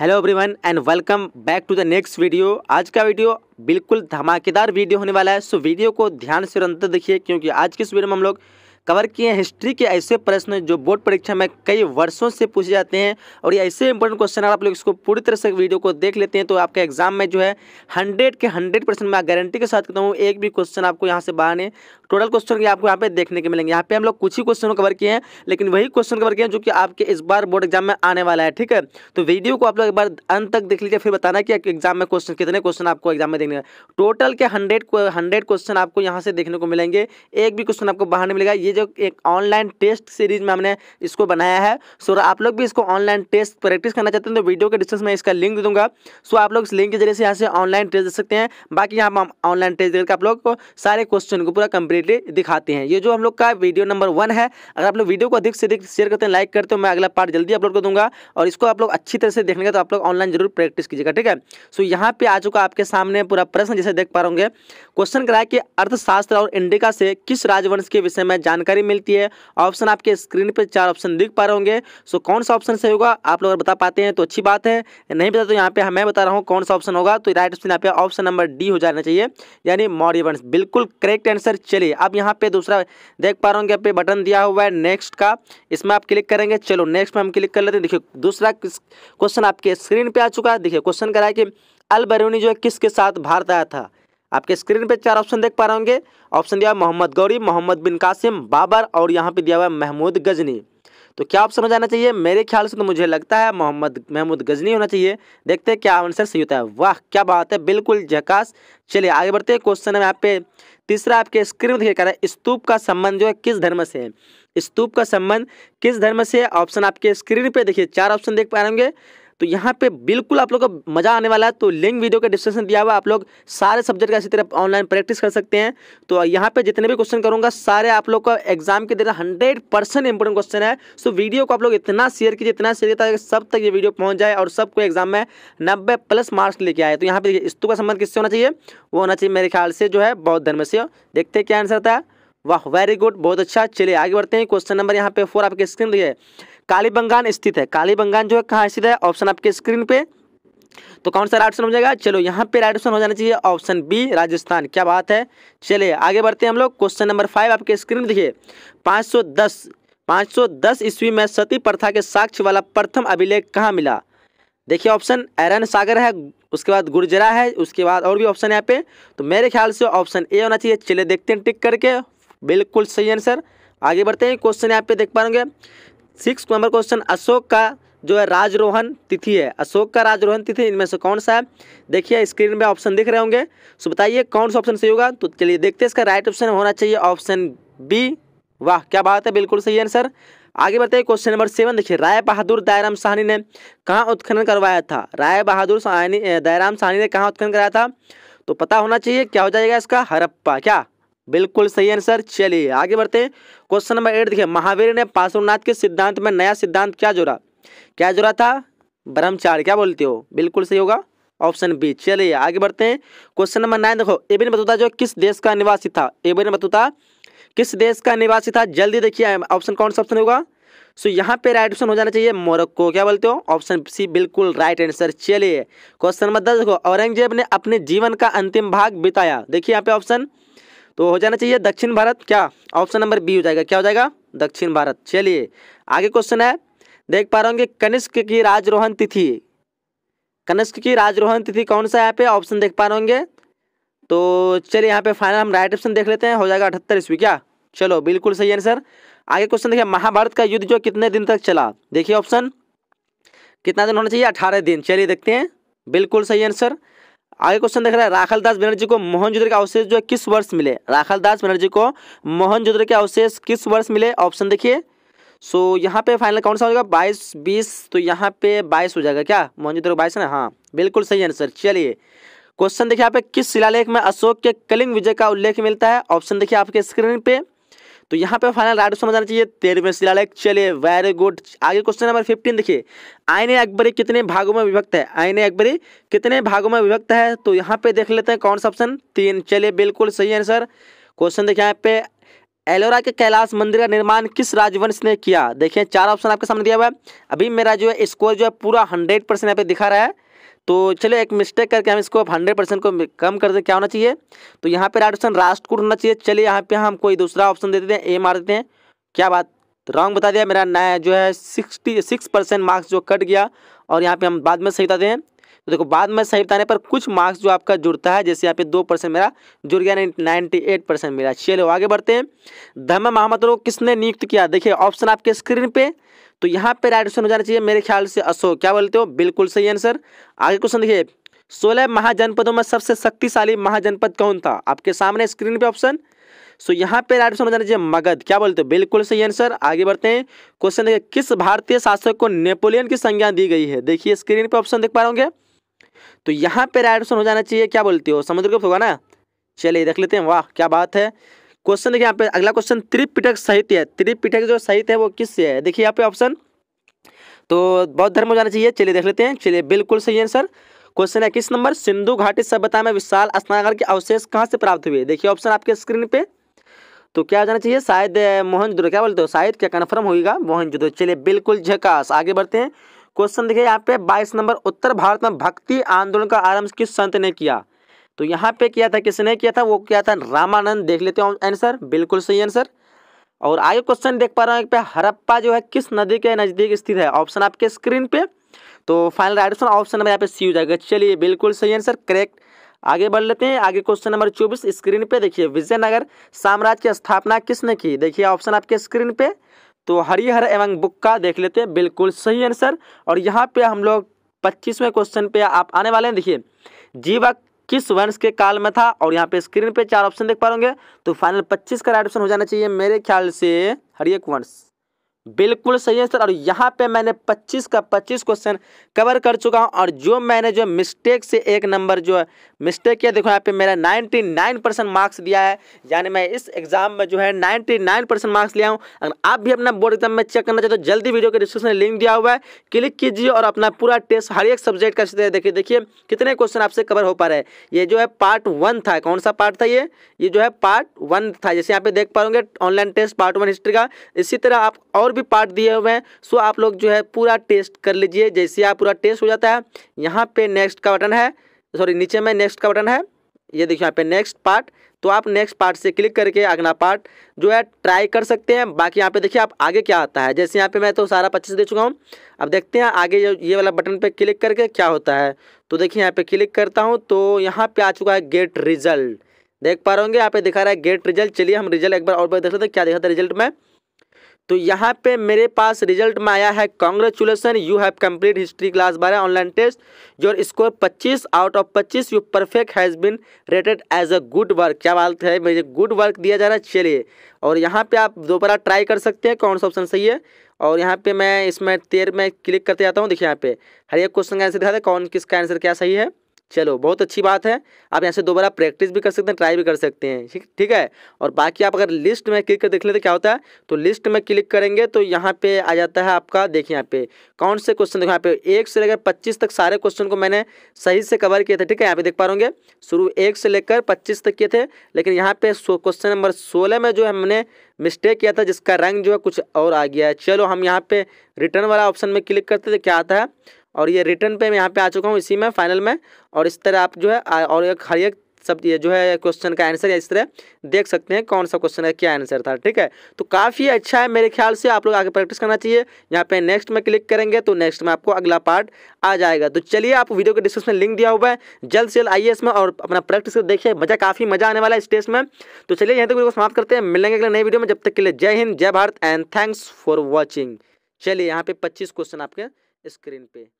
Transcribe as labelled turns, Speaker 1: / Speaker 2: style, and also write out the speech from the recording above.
Speaker 1: hello everyone and welcome back to the next video आज का video बिल्कुल धमाकेदार वीडियो होने वाला है सो वीडियो को ध्यान से अंतर देखिए क्योंकि आज की इस वीडियो में हम लोग कवर किए हैं हिस्ट्री के ऐसे प्रश्न जो बोर्ड परीक्षा में कई वर्षों से पूछे जाते हैं और ये ऐसे इंपॉर्टेंट क्वेश्चन आप लोग इसको पूरी तरह से वीडियो को देख लेते हैं तो आपके एग्जाम में जो है हंड्रेड के हंड्रेड परसेंट मैं गारंटी के साथ कहता हूँ एक भी क्वेश्चन आपको यहाँ से बाहर टोटल क्वेश्चन आपको यहाँ पे देखने के मिलेंगे यहाँ पे हम लोग कुछ ही क्वेश्चन कवर किए हैं लेकिन वही क्वेश्चन कवर किए हैं जो कि आपके इस बार बोर्ड एग्जाम में आने वाला है ठीक है तो वीडियो को आप लोग एक बार अंत तक देख लीजिए फिर बताना कि एग्जाम में क्वेश्चन कितने क्वेश्चन आपको एग्जाम में देखने टोटल के हंड्रेड हंड्रेड क्वेश्चन आपको यहाँ से देखने को मिलेंगे एक भी क्वेश्चन आपको बाहर मिलेगा ये जो एक ऑनलाइन टेस्ट सीरीज में हमने इसको बनाया है सो आप लोग भी इसको ऑनलाइन टेस्ट प्रैक्टिस करना चाहते हैं तो वीडियो के डिस्क्रिप्शन में इसका लिंक दे दूंगा सो आप लोग इस लिंक के जरिए से यहाँ से ऑनलाइन टेस्ट दे सकते हैं बाकी यहाँ हम ऑनलाइन टेस्ट देकर आप लोग को सारे क्वेश्चन को पूरा कंप्लीटली दिखाते हैं ये जो हम लोग का वीडियो नंबर वन है अगर आप लोग वीडियो को अधिक से अधिक शेयर करते हैं लाइक करते हो मैं अगला पार्ट जल्दी अपलोड कर दूंगा और इसको आप लोग अच्छी तरह से देखने का तो आप लोग ऑनलाइन जरूर प्रैक्टिस कीजिएगा ठीक है सो यहाँ पे आ चुका आपके सामने पूरा प्रश्न जैसे देख पा रहे क्वेश्चन कराया कि अर्थशास्त्र और इंडिका से किस राजवंश के विषय में जान जानकारी मिलती है ऑप्शन आपके स्क्रीन पर चार ऑप्शन दिख पा रहे होंगे सो कौन सा ऑप्शन सही होगा आप लोग अगर बता पाते हैं तो अच्छी बात है नहीं बता तो यहाँ पे मैं बता रहा हूँ कौन सा ऑप्शन होगा तो राइट ऑप्शन यहाँ पे ऑप्शन नंबर डी हो जाना चाहिए यानी मॉरिवंस बिल्कुल करेक्ट आंसर चलिए अब यहाँ पे दूसरा देख पा रहे होंगे यहाँ पे बटन दिया हुआ है नेक्स्ट का इसमें आप क्लिक करेंगे चलो नेक्स्ट में हम क्लिक कर लेते हैं देखिए दूसरा क्वेश्चन आपके स्क्रीन पर आ चुका है देखिए क्वेश्चन कराए कि अलबरूनी जो है किसके साथ भारत आया था आपके स्क्रीन पे चार ऑप्शन देख पा रहे होंगे ऑप्शन दिया मोहम्मद गौरी मोहम्मद बिन कासिम बाबर और यहाँ पे दिया हुआ महमूद गजनी तो क्या ऑप्शन हो जाना चाहिए मेरे ख्याल से तो मुझे लगता है मोहम्मद महमूद गजनी होना चाहिए देखते हैं क्या आंसर सही होता है वाह क्या बात है बिल्कुल झकास चलिए आगे बढ़ते हैं क्वेश्चन है यहाँ पे तीसरा आपके स्क्रीन में कह रहा है स्तूप का संबंध जो है किस धर्म से है स्तूप का संबंध किस धर्म से है ऑप्शन आपके स्क्रीन पे देखिए चार ऑप्शन देख पा रहे होंगे तो यहाँ पे बिल्कुल आप लोग का मज़ा आने वाला है तो लिंक वीडियो के डिस्क्रिप्शन दिया हुआ आप लोग सारे सब्जेक्ट का इसी तरह ऑनलाइन प्रैक्टिस कर सकते हैं तो यहाँ पे जितने भी क्वेश्चन करूंगा सारे आप लोग का एग्जाम के तरह हंड्रेड परसेंट इंपॉर्टेंट क्वेश्चन है सो वीडियो को आप लोग इतना शेयर कीजिए इतना शेयर कीजिए सब तक ये वीडियो पहुंच जाए और सबको एग्जाम में नब्बे प्लस मार्क्स लेके आए तो यहाँ पे स्तू का संबंध किससे होना चाहिए वो होना चाहिए मेरे ख्याल से जो है बौद्ध धर्म से देखते हैं क्या आंसर था वाह वेरी गुड बहुत अच्छा चलिए आगे बढ़ते हैं क्वेश्चन नंबर यहाँ पे फोर आपके स्क्रीन दिए है कालीबंगान स्थित है कालीबंगान जो है कहाँ स्थित है ऑप्शन आपके स्क्रीन पे तो कौन सा राइट ऑप्शन हो जाएगा चलो यहाँ पे राइट ऑप्शन हो जाना चाहिए ऑप्शन बी राजस्थान क्या बात है चलिए आगे बढ़ते हैं हम लोग क्वेश्चन नंबर फाइव आपके स्क्रीन देखिए पाँच सौ दस पाँच सौ दस ईस्वी में सती प्रथा के साक्ष्य वाला प्रथम अभिलेख कहाँ मिला देखिए ऑप्शन एरन सागर है उसके बाद गुर्जरा है उसके बाद और भी ऑप्शन है यहाँ पे तो मेरे ख्याल से ऑप्शन ए होना चाहिए चले देखते हैं टिक करके बिल्कुल सही आंसर आगे बढ़ते हैं क्वेश्चन यहाँ पे देख पाएंगे सिक्स नंबर क्वेश्चन अशोक का जो है राजरोहन तिथि है अशोक का राजरोहन तिथि इनमें से कौन सा है देखिए स्क्रीन पे ऑप्शन दिख रहे होंगे सो बताइए कौन सा ऑप्शन सही होगा तो चलिए देखते हैं इसका राइट ऑप्शन होना चाहिए ऑप्शन बी वाह क्या बात है बिल्कुल सही आंसर आगे बढ़ते हैं क्वेश्चन नंबर सेवन देखिए राय बहादुर दायराम साहनी ने कहाँ उत्खनन करवाया था राय बहादुर दयाराम दायराम साहनी ने कहाँ उत्खनन कराया था तो पता होना चाहिए क्या हो जाएगा इसका हरप्पा क्या बिल्कुल सही आंसर चलिए आगे बढ़ते हैं क्वेश्चन नंबर एट देखिए महावीर ने पार्श्वनाथ के सिद्धांत में नया सिद्धांत क्या जोड़ा क्या जोड़ा था ब्रह्मचार्य क्या बोलते हो बिल्कुल सही होगा ऑप्शन बी चलिए आगे बढ़ते हैं क्वेश्चन नंबर नाइन देखो एबिन बतूता जो किस देश का निवासी था एबिन बतूता किस देश का निवासी था जल्दी देखिए ऑप्शन कौन सा ऑप्शन होगा सो so, यहाँ पे राइट ऑप्शन हो जाना चाहिए मोरक्को क्या बोलते हो ऑप्शन सी बिल्कुल राइट आंसर चलिए क्वेश्चन नंबर दस देखो औरंगजेब ने अपने जीवन का अंतिम भाग बिताया देखिए यहाँ पे ऑप्शन तो हो जाना चाहिए दक्षिण भारत क्या ऑप्शन नंबर बी हो जाएगा क्या हो जाएगा दक्षिण भारत चलिए आगे क्वेश्चन है देख पा रहे होंगे कनिष्क की राजरोहन तिथि कनिष्क की राजरोहन तिथि कौन सा यहाँ पे ऑप्शन देख पा रहे होंगे तो चलिए यहाँ पे फाइनल हम राइट ऑप्शन देख लेते हैं हो जाएगा अठहत्तर ईस्वी क्या चलो बिल्कुल सही आंसर आगे क्वेश्चन देखिए महाभारत का युद्ध जो कितने दिन तक चला देखिए ऑप्शन कितना दिन होना चाहिए अठारह दिन चलिए देखते हैं बिल्कुल सही आंसर आगे क्वेश्चन देख रहे हैं राखल दास बनर्जी को मोहन के अवशेष जो है किस वर्ष मिले राखल दास बनर्जी को मोहन के अवशेष किस वर्ष मिले ऑप्शन देखिए सो so, यहाँ पे फाइनल कौन सा हो जाएगा बाईस बीस तो यहाँ पे बाईस हो जाएगा क्या मोहन जोदड़े बाईस है ना हाँ बिल्कुल सही आंसर चलिए क्वेश्चन देखिए यहाँ पे किस शिलालेख में अशोक के कलिंग विजय का उल्लेख मिलता है ऑप्शन देखिए आपके स्क्रीन पे तो यहाँ पे फाइनल राइट समझ आना चाहिए तेरहवें शिलालेख चलिए वेरी गुड आगे क्वेश्चन नंबर फिफ्टीन देखिए आईने अकबरी कितने भागों में विभक्त है आईने अकबरी कितने भागों में विभक्त है तो यहाँ पे देख लेते हैं कौन सा ऑप्शन तीन चलिए बिल्कुल सही आंसर क्वेश्चन देखिए यहाँ पे एलोरा के कैलाश मंदिर का निर्माण किस राजवंश ने किया देखिए चार ऑप्शन आपके सामने दिया हुआ है अभी मेरा जो है स्कोर जो है पूरा हंड्रेड परसेंट यहाँ पे दिखा रहा है तो चलिए एक मिस्टेक करके हम इसको हंड्रेड परसेंट को कम कर दें क्या होना चाहिए तो यहाँ पर राइट ऑप्शन राष्ट्रकूट होना चाहिए चलिए यहाँ पे हम कोई दूसरा ऑप्शन दे देते हैं ए मार देते हैं क्या बात तो रॉन्ग बता दिया मेरा नया जो है सिक्सटी सिक्स परसेंट मार्क्स जो कट गया और यहाँ पे हम बाद में सही बताते हैं तो देखो बाद में सही बताने पर कुछ मार्क्स जो आपका जुड़ता है जैसे यहाँ पे दो परसेंट मेरा जुड़ गया नाइन्टी एट परसेंट मेरा चलो आगे बढ़ते हैं धर्म महामतरो किसने नियुक्त किया देखिए ऑप्शन आपके स्क्रीन पे तो यहाँ पे राइट ऑप्शन हो जाना चाहिए मेरे ख्याल से अशोक क्या बोलते हो बिल्कुल सही आंसर आगे क्वेश्चन देखिए सोलह महाजनपदों में सबसे शक्तिशाली महाजनपद कौन था आपके सामने स्क्रीन पे ऑप्शन सो यहाँ पे राइट ऑप्शन हो जाना चाहिए मगध क्या बोलते हो बिल्कुल सही आंसर आगे बढ़ते हैं क्वेश्चन देखिए किस भारतीय शासक को नेपोलियन की संज्ञा दी गई है देखिए स्क्रीन पे ऑप्शन देख पा रहे तो यहाँ पे राइट ऑप्शन हो जाना चाहिए क्या बोलते हो समुद्र गुप्त होगा ना चलिए देख लेते हैं वाह क्या बात है क्वेश्चन देखिए यहाँ पे अगला क्वेश्चन त्रिपिटक साहित्य है त्रिपिटक जो साहित्य है वो किससे है देखिए यहाँ पे ऑप्शन तो बौद्ध धर्म हो जाना चाहिए चलिए देख लेते हैं चलिए बिल्कुल सही आंसर क्वेश्चन है किस नंबर सिंधु घाटी सभ्यता में विशाल स्नानगर के अवशेष कहाँ से प्राप्त हुए देखिए ऑप्शन आपके स्क्रीन पे तो क्या हो जाना चाहिए शायद जुदो क्या बोलते हो शायद क्या कन्फर्म होगा जुदो चलिए बिल्कुल झकास आगे बढ़ते हैं क्वेश्चन देखिए यहाँ पे बाईस नंबर उत्तर भारत में भक्ति आंदोलन का आरंभ किस संत ने किया तो यहाँ पे किया था किसने किया था वो किया था रामानंद देख लेते हैं आंसर बिल्कुल सही आंसर और आगे क्वेश्चन देख पा रहा हूँ हरप्पा जो है किस नदी के नज़दीक स्थित है ऑप्शन आपके स्क्रीन पे तो फाइनल एडिशन ऑप्शन नंबर यहाँ पे सी हो जाएगा चलिए बिल्कुल सही आंसर करेक्ट आगे बढ़ लेते हैं आगे क्वेश्चन नंबर चौबीस स्क्रीन पे देखिए विजयनगर साम्राज्य की स्थापना किसने की देखिए ऑप्शन आपके स्क्रीन पे तो हरिहर एवं बुक्का देख लेते हैं बिल्कुल सही आंसर और यहाँ पे हम लोग पच्चीसवें क्वेश्चन पे आप आने वाले हैं देखिए जीवक किस वंश के काल में था और यहाँ पे स्क्रीन पे चार ऑप्शन देख पा रहे तो फाइनल पच्चीस का राइट ऑप्शन हो जाना चाहिए मेरे ख्याल से हरियक वंश बिल्कुल सही है सर और यहाँ पे मैंने 25 का 25 क्वेश्चन कवर कर चुका हूँ और जो मैंने जो मिस्टेक से एक नंबर जो है मिस्टेक किया देखो यहाँ पे मेरा 99 परसेंट मार्क्स दिया है यानी मैं इस एग्जाम में जो है 99 परसेंट मार्क्स लिया हूँ अगर आप भी अपना बोर्ड एग्जाम में चेक करना चाहते हो तो जल्दी वीडियो के डिस्क्रिप्शन में लिंक दिया हुआ है क्लिक कीजिए और अपना पूरा टेस्ट हर एक सब्जेक्ट का देखिए देखिए कितने क्वेश्चन आपसे कवर हो पा रहे हैं ये जो है पार्ट वन था कौन सा पार्ट था ये ये जो है पार्ट वन था जैसे यहाँ पे देख पाओगे online test part one history का इसी तरह आप और और भी पार्ट दिए हुए हैं सो आप लोग जो है पूरा टेस्ट कर लीजिए जैसे आप पूरा टेस्ट हो जाता है यहाँ पे नेक्स्ट का बटन है सॉरी नीचे में नेक्स्ट का बटन है ये देखिए यहाँ पे नेक्स्ट पार्ट तो आप नेक्स्ट पार्ट से क्लिक करके अगला पार्ट जो है ट्राई कर सकते हैं बाकी यहाँ पे देखिए आप आगे क्या आता है जैसे यहाँ पे मैं तो सारा पच्चीस दे चुका हूँ अब देखते हैं आगे ये वाला बटन पे क्लिक करके क्या होता है तो देखिए यहाँ पे क्लिक करता हूँ तो यहाँ पे आ चुका है गेट रिजल्ट देख पा रहे होंगे यहाँ पे दिखा रहा है गेट रिजल्ट चलिए हम रिजल्ट एक बार और बार देख लेते हैं क्या देखा था रिजल्ट में तो यहाँ पे मेरे पास रिजल्ट में आया है congratulation you have complete history class बारह online test your score 25 out of 25 you perfect has been rated as a good work क्या बात है मुझे गुड वर्क दिया जा रहा है चलिए और यहाँ पे आप दोबारा ट्राई कर सकते हैं कौन सा ऑप्शन सही है और यहाँ पे मैं इसमें तेर में क्लिक करते जाता हूँ देखिए यहाँ पे हर एक क्वेश्चन का आंसर दिखाते कौन किसका आंसर क्या सही है चलो बहुत अच्छी बात है आप यहाँ से दोबारा प्रैक्टिस भी कर सकते हैं ट्राई भी कर सकते हैं ठीक ठीक है और बाकी आप अगर लिस्ट में क्लिक कर देख लेते तो क्या होता है तो लिस्ट में क्लिक करेंगे तो यहाँ पे आ जाता है आपका देखिए यहाँ पे कौन से क्वेश्चन देखो यहाँ पे एक से लेकर पच्चीस तक सारे क्वेश्चन को मैंने सही से कवर किए थे ठीक है यहाँ पे देख पा रहे शुरू एक से लेकर पच्चीस तक किए थे लेकिन यहाँ पे क्वेश्चन नंबर सोलह में जो है हमने मिस्टेक किया था जिसका रंग जो है कुछ और आ गया है चलो हम यहाँ पे रिटर्न वाला ऑप्शन में क्लिक करते थे तो क्या आता है और ये रिटर्न पे मैं यहाँ पे आ चुका हूँ इसी में फाइनल में और इस तरह आप जो है और एक हर एक सब ये जो है क्वेश्चन का आंसर या इस तरह देख सकते हैं कौन सा क्वेश्चन का क्या आंसर था ठीक है तो काफ़ी अच्छा है मेरे ख्याल से आप लोग आगे प्रैक्टिस करना चाहिए यहाँ पे नेक्स्ट में क्लिक करेंगे तो नेक्स्ट में आपको अगला पार्ट आ जाएगा तो चलिए आप वीडियो के डिस्क्रिप्शन लिंक दिया हुआ है जल्द से जल्द आइए इसमें और अपना प्रैक्टिस देखिए मजा काफ़ी मजा आने वाला है स्टेज में तो चलिए यहाँ तक वीडियो को समाप्त करते हैं मिलेंगे अगले नए वीडियो में जब तक के लिए जय हिंद जय Bharat and thanks for watching चलिए यहाँ पे पच्चीस क्वेश्चन आपके स्क्रीन पर